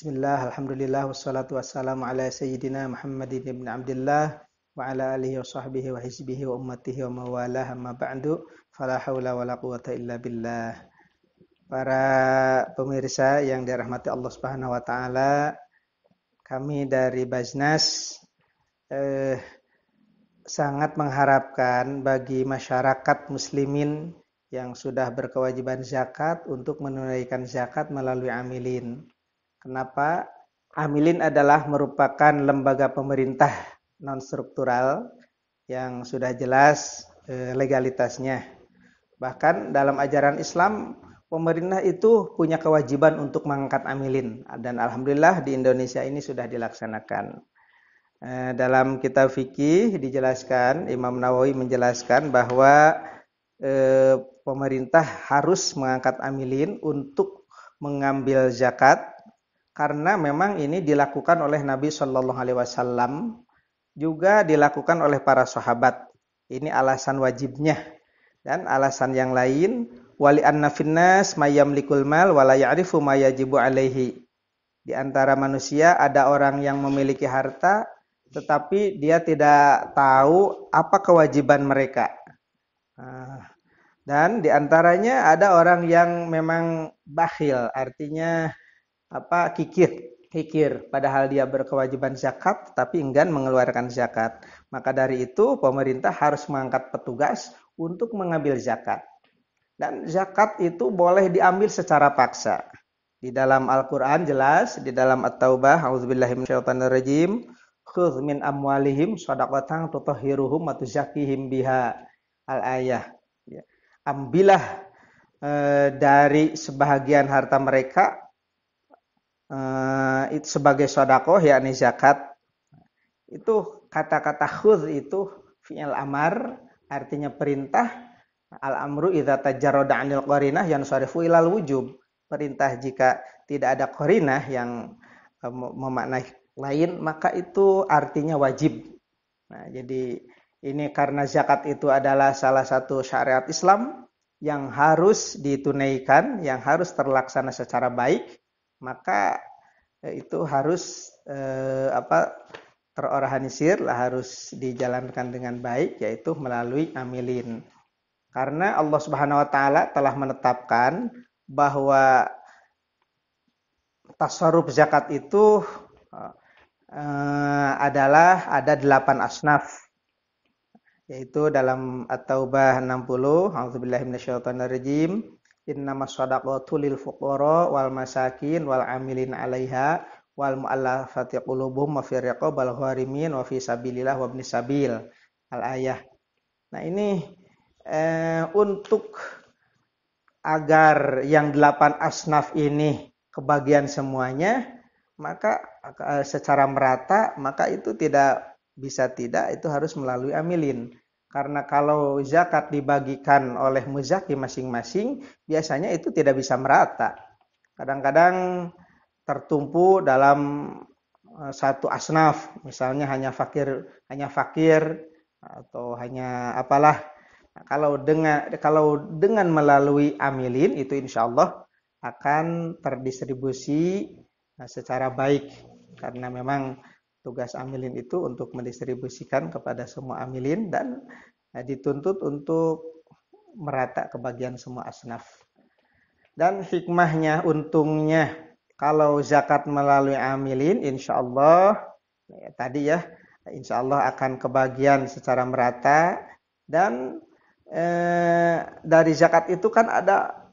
Bismillah, Alhamdulillah, wassalatu wassalamu ala sayyidina Muhammadin ibn Abdullah wa ala alihi wa sahbihi wa hisbihi wa ummatihi wa mawalah amma ba'du fala hawla wa la quwata illa billah para pemirsa yang dirahmati Allah Subhanahu wa taala kami dari Bajnas eh, sangat mengharapkan bagi masyarakat muslimin yang sudah berkewajiban zakat untuk menunaikan zakat melalui amilin Kenapa? Amilin adalah merupakan lembaga pemerintah non struktural yang sudah jelas eh, legalitasnya. Bahkan dalam ajaran Islam pemerintah itu punya kewajiban untuk mengangkat amilin dan alhamdulillah di Indonesia ini sudah dilaksanakan. Eh, dalam kitab fikih dijelaskan Imam Nawawi menjelaskan bahwa eh, pemerintah harus mengangkat amilin untuk mengambil zakat karena memang ini dilakukan oleh Nabi Shallallahu Alaihi Wasallam juga dilakukan oleh para sahabat. Ini alasan wajibnya dan alasan yang lain wali anna finnas mayamlikul mal wala ya'rifu alehi. alaihi. Di antara manusia ada orang yang memiliki harta tetapi dia tidak tahu apa kewajiban mereka. Ah. Dan di antaranya ada orang yang memang bakhil, artinya apa kikir kikir padahal dia berkewajiban zakat tapi enggan mengeluarkan zakat maka dari itu pemerintah harus mengangkat petugas untuk mengambil zakat dan zakat itu boleh diambil secara paksa di dalam Al-Qur'an jelas di dalam At-Taubah auzubillahi minasyaitonirrajim khudz min amwalihim shadaqatan tutahhiruhum wa tuzakkihim biha al-ayah ya. ambillah eh, dari sebahagian harta mereka Eh, itu sebagai sodakoh yakni zakat itu kata-kata khud itu fi'il amar artinya perintah al amru idza tajarrada 'anil yang suarifu ilal wujub perintah jika tidak ada qarinah yang eh, memaknai lain maka itu artinya wajib nah jadi ini karena zakat itu adalah salah satu syariat Islam yang harus ditunaikan, yang harus terlaksana secara baik, maka eh, itu harus eh, apa terorganisir lah harus dijalankan dengan baik yaitu melalui amilin. Karena Allah Subhanahu wa taala telah menetapkan bahwa tasarruf zakat itu eh, adalah ada delapan asnaf yaitu dalam At-Taubah 60, auzubillahi minasyaitonirrajim Inna shadaqatu lil fuqara wal masakin wal amilin 'alaiha wal mu'allafati qulubuhum wa fi riqabil gharimin wa fi sabilillah wa ibnis sabil. Al ayah. Nah, ini eh, untuk agar yang delapan asnaf ini kebagian semuanya, maka eh, secara merata maka itu tidak bisa tidak itu harus melalui amilin. Karena kalau zakat dibagikan oleh muzaki masing-masing, biasanya itu tidak bisa merata. Kadang-kadang tertumpu dalam e, satu asnaf, misalnya hanya fakir, hanya fakir atau hanya apalah. Nah, kalau dengan kalau dengan melalui amilin itu insya Allah akan terdistribusi e, secara baik karena memang Tugas amilin itu untuk mendistribusikan kepada semua amilin dan eh, dituntut untuk merata ke bagian semua asnaf. Dan hikmahnya, untungnya, kalau zakat melalui amilin, insya Allah, ya, tadi ya, insya Allah akan kebagian secara merata. Dan eh, dari zakat itu kan ada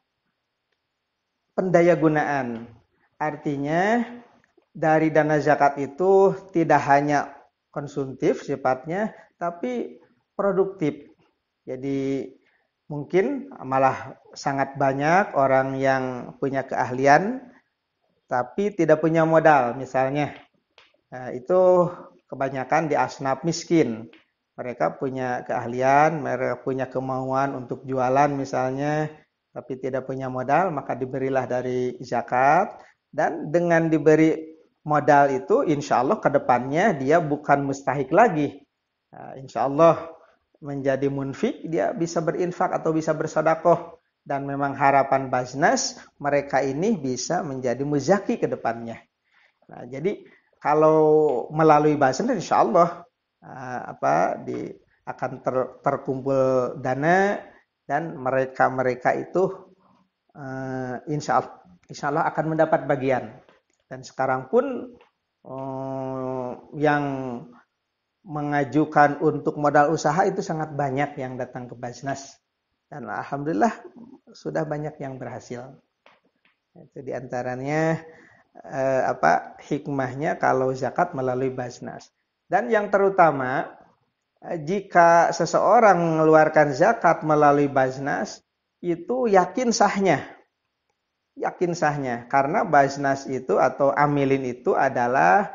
pendaya gunaan. Artinya, dari dana zakat itu tidak hanya konsumtif sifatnya, tapi produktif. Jadi mungkin malah sangat banyak orang yang punya keahlian tapi tidak punya modal misalnya nah, itu kebanyakan di asnaf miskin mereka punya keahlian mereka punya kemauan untuk jualan misalnya tapi tidak punya modal maka diberilah dari zakat dan dengan diberi modal itu insya Allah ke depannya dia bukan mustahik lagi. Nah, insya Allah menjadi munfik, dia bisa berinfak atau bisa bersodakoh. Dan memang harapan bisnis mereka ini bisa menjadi muzaki ke depannya. Nah, jadi kalau melalui bisnis, insya Allah ya, apa di akan ter, terkumpul dana dan mereka-mereka itu uh, insya Allah, insya Allah akan mendapat bagian dan sekarang pun eh, yang mengajukan untuk modal usaha itu sangat banyak yang datang ke Basnas. Dan alhamdulillah sudah banyak yang berhasil. Itu diantaranya eh, apa hikmahnya kalau zakat melalui Basnas. Dan yang terutama eh, jika seseorang mengeluarkan zakat melalui Basnas itu yakin sahnya yakin sahnya karena baznas itu atau amilin itu adalah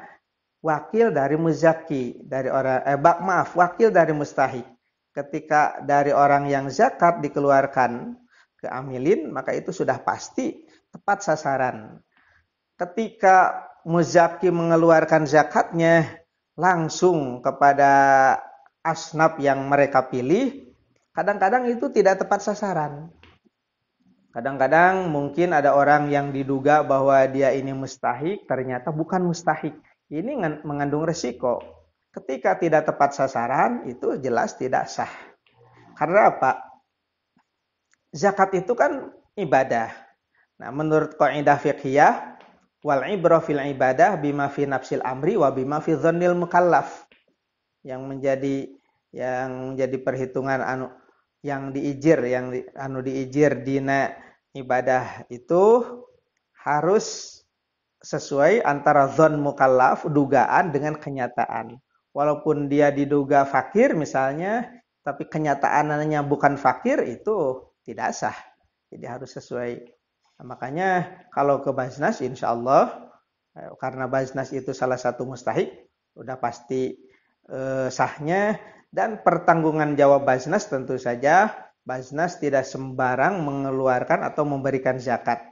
wakil dari muzaki dari orang eh bak, maaf wakil dari mustahik ketika dari orang yang zakat dikeluarkan ke amilin maka itu sudah pasti tepat sasaran ketika muzaki mengeluarkan zakatnya langsung kepada asnaf yang mereka pilih kadang-kadang itu tidak tepat sasaran Kadang-kadang mungkin ada orang yang diduga bahwa dia ini mustahik, ternyata bukan mustahik. Ini mengandung resiko. Ketika tidak tepat sasaran, itu jelas tidak sah. Karena apa? Zakat itu kan ibadah. Nah, menurut kaidah fiqhiyah, wal ibro fil ibadah bima fi nafsil amri wa bima fi dhannil mukallaf. Yang menjadi yang menjadi perhitungan anu, yang diijir, yang di, anu diijir dina ibadah itu harus sesuai antara zon mukallaf, dugaan dengan kenyataan. Walaupun dia diduga fakir misalnya, tapi kenyataannya bukan fakir itu tidak sah. Jadi harus sesuai. Nah, makanya kalau ke Baznas, insya Allah, eh, karena Baznas itu salah satu mustahik, udah pasti eh, sahnya dan pertanggungan jawab Basnas tentu saja Basnas tidak sembarang mengeluarkan atau memberikan zakat.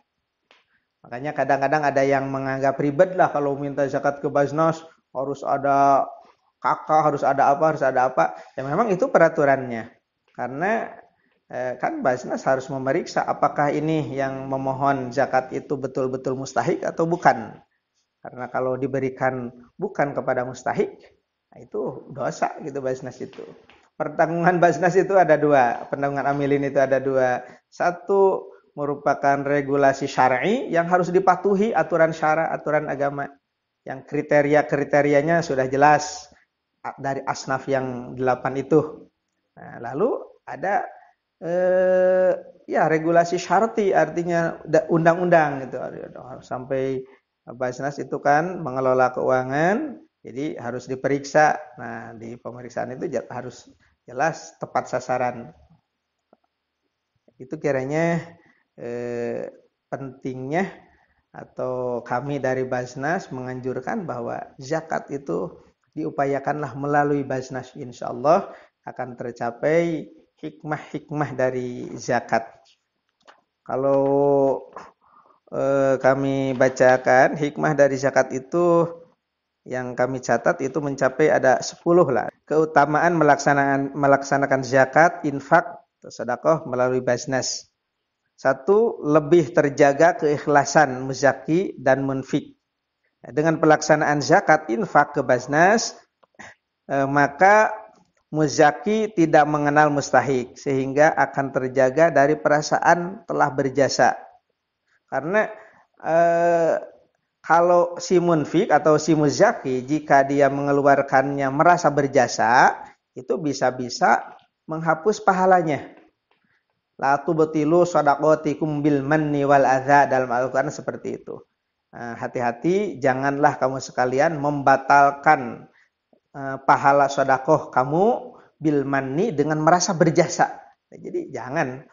Makanya kadang-kadang ada yang menganggap ribet lah kalau minta zakat ke Basnas harus ada kakak, harus ada apa, harus ada apa. Ya memang itu peraturannya. Karena eh, kan Basnas harus memeriksa apakah ini yang memohon zakat itu betul-betul mustahik atau bukan. Karena kalau diberikan bukan kepada mustahik, Nah, itu dosa gitu basnas itu. Pertanggungan basnas itu ada dua, pertanggungan amilin itu ada dua. Satu merupakan regulasi syar'i yang harus dipatuhi aturan syara, aturan agama. Yang kriteria-kriterianya sudah jelas dari asnaf yang delapan itu. Nah, lalu ada eh, ya regulasi syarti artinya undang-undang gitu. Sampai Basnas itu kan mengelola keuangan jadi harus diperiksa. Nah, di pemeriksaan itu harus jelas tepat sasaran. Itu kiranya eh, pentingnya atau kami dari Basnas menganjurkan bahwa zakat itu diupayakanlah melalui Basnas insya Allah akan tercapai hikmah-hikmah dari zakat. Kalau eh, kami bacakan hikmah dari zakat itu yang kami catat itu mencapai ada 10 lah. Keutamaan melaksanakan melaksanakan zakat, infak, sedekah melalui bisnis. Satu, lebih terjaga keikhlasan muzaki dan munfik. Dengan pelaksanaan zakat, infak ke bisnis, eh, maka muzaki tidak mengenal mustahik sehingga akan terjaga dari perasaan telah berjasa. Karena eh, kalau si munfik atau si muzaki jika dia mengeluarkannya merasa berjasa itu bisa-bisa menghapus pahalanya. La tubtilu sadaqatikum bil manni wal dalam al seperti itu. Nah, hati-hati janganlah kamu sekalian membatalkan eh, pahala sodakoh kamu bil manni dengan merasa berjasa. Jadi jangan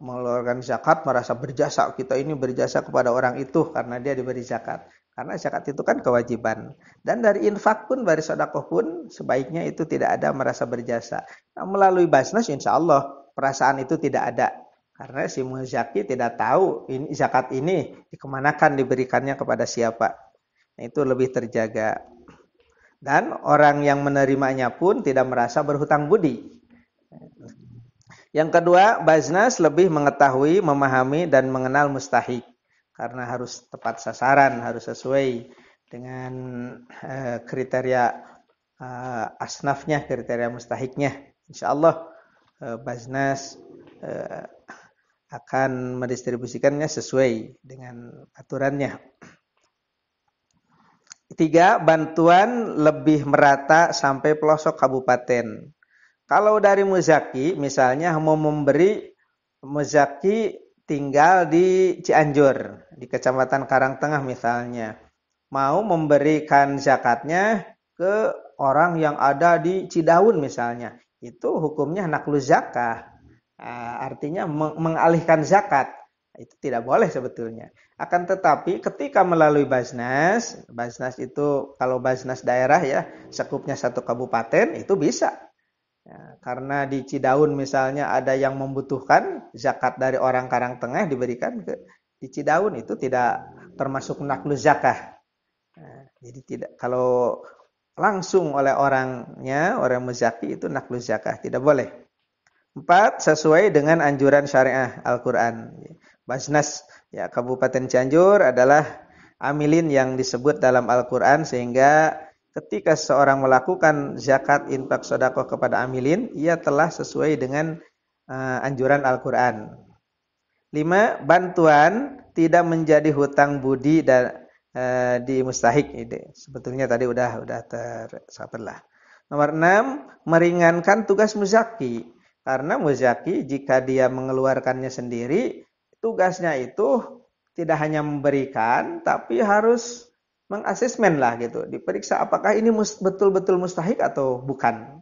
mengeluarkan zakat merasa berjasa kita ini berjasa kepada orang itu karena dia diberi zakat karena zakat itu kan kewajiban dan dari infak pun dari sodakoh pun sebaiknya itu tidak ada merasa berjasa nah, melalui basnas insya Allah perasaan itu tidak ada karena si muzaki tidak tahu ini zakat ini dikemanakan diberikannya kepada siapa nah, itu lebih terjaga dan orang yang menerimanya pun tidak merasa berhutang budi yang kedua, Baznas lebih mengetahui, memahami, dan mengenal mustahik. Karena harus tepat sasaran, harus sesuai dengan eh, kriteria eh, asnafnya, kriteria mustahiknya. Insya Allah eh, Baznas eh, akan mendistribusikannya sesuai dengan aturannya. Tiga, bantuan lebih merata sampai pelosok kabupaten. Kalau dari muzaki misalnya mau memberi muzaki tinggal di Cianjur, di Kecamatan Karangtengah misalnya. Mau memberikan zakatnya ke orang yang ada di Cidaun misalnya. Itu hukumnya naklu zakah. Ah, artinya mengalihkan zakat. Itu tidak boleh sebetulnya. Akan tetapi ketika melalui Basnas, Basnas itu kalau Basnas daerah ya, sekupnya satu kabupaten itu bisa Ya, karena di Cidaun misalnya ada yang membutuhkan zakat dari orang Karang Tengah diberikan ke di Cidaun itu tidak termasuk naklu zakah. Ya, jadi tidak kalau langsung oleh orangnya orang muzaki itu naklu zakah tidak boleh. Empat sesuai dengan anjuran syariah Al-Qur'an. Basnas ya Kabupaten Cianjur adalah amilin yang disebut dalam Al-Qur'an sehingga ketika seorang melakukan zakat infak sodako kepada amilin, ia telah sesuai dengan uh, anjuran Al-Quran. Lima, bantuan tidak menjadi hutang budi dan uh, eh, di mustahik. Sebetulnya tadi udah udah tersabar lah. Nomor enam, meringankan tugas muzaki. Karena muzaki jika dia mengeluarkannya sendiri, tugasnya itu tidak hanya memberikan, tapi harus mengasesmen lah gitu, diperiksa apakah ini betul-betul mustahik atau bukan.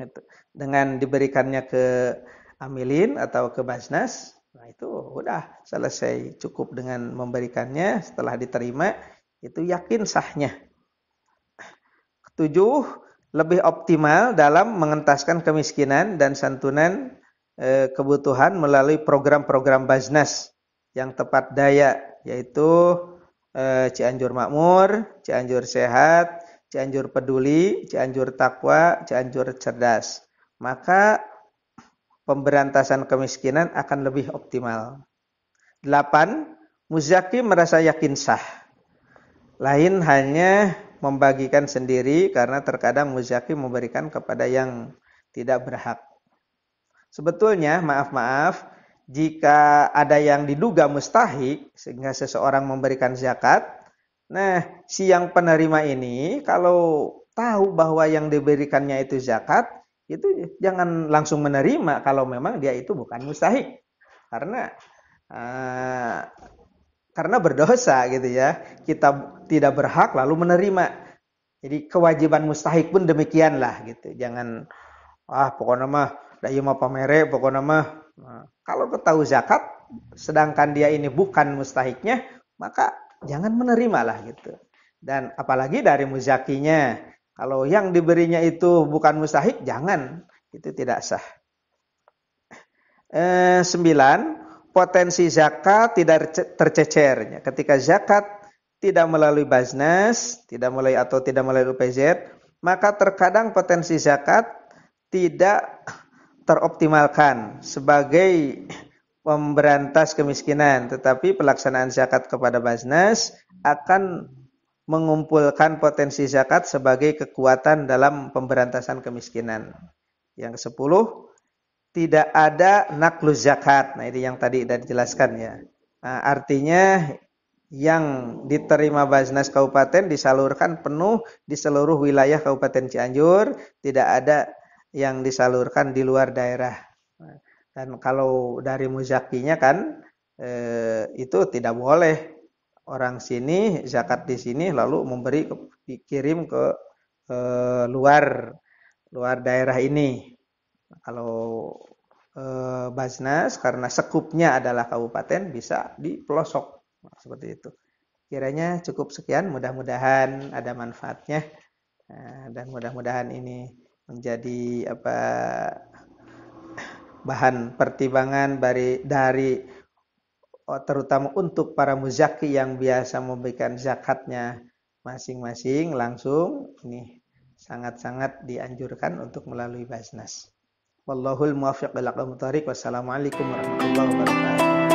Gitu. Dengan diberikannya ke amilin atau ke basnas, nah itu udah selesai cukup dengan memberikannya setelah diterima itu yakin sahnya. Ketujuh, lebih optimal dalam mengentaskan kemiskinan dan santunan eh, kebutuhan melalui program-program basnas yang tepat daya yaitu Eh, Cianjur Makmur, Cianjur Sehat, Cianjur Peduli, Cianjur Takwa, Cianjur Cerdas. Maka pemberantasan kemiskinan akan lebih optimal. 8. Muzaki merasa yakin sah. Lain hanya membagikan sendiri karena terkadang Muzaki memberikan kepada yang tidak berhak. Sebetulnya, maaf-maaf, jika ada yang diduga mustahik sehingga seseorang memberikan zakat. Nah, si yang penerima ini kalau tahu bahwa yang diberikannya itu zakat, itu jangan langsung menerima kalau memang dia itu bukan mustahik. Karena uh, karena berdosa gitu ya. Kita tidak berhak lalu menerima. Jadi kewajiban mustahik pun demikianlah gitu. Jangan ah pokoknya mah dayu mah pamere pokoknya mah Ah. kalau kau zakat, sedangkan dia ini bukan mustahiknya, maka jangan menerimalah gitu. Dan apalagi dari muzakinya, kalau yang diberinya itu bukan mustahik, jangan itu tidak sah. Eh, sembilan, potensi zakat tidak tercecernya. Ketika zakat tidak melalui baznas, tidak melalui atau tidak melalui UPZ, maka terkadang potensi zakat tidak teroptimalkan sebagai pemberantas kemiskinan, tetapi pelaksanaan zakat kepada Basnas akan mengumpulkan potensi zakat sebagai kekuatan dalam pemberantasan kemiskinan. Yang kesepuluh, tidak ada naklu zakat. Nah, ini yang tadi sudah dijelaskan ya. Nah, artinya yang diterima Basnas Kabupaten disalurkan penuh di seluruh wilayah Kabupaten Cianjur, tidak ada yang disalurkan di luar daerah. Dan kalau dari muzakinya kan eh, itu tidak boleh orang sini zakat di sini lalu memberi dikirim ke eh, luar luar daerah ini. Kalau eh, Basnas karena sekupnya adalah kabupaten bisa di pelosok seperti itu. Kiranya cukup sekian, mudah-mudahan ada manfaatnya nah, dan mudah-mudahan ini menjadi apa bahan pertimbangan dari dari terutama untuk para muzaki yang biasa memberikan zakatnya masing-masing langsung ini sangat-sangat dianjurkan untuk melalui Basnas. Wallahul muwaffiq ila Wassalamualaikum warahmatullahi wabarakatuh.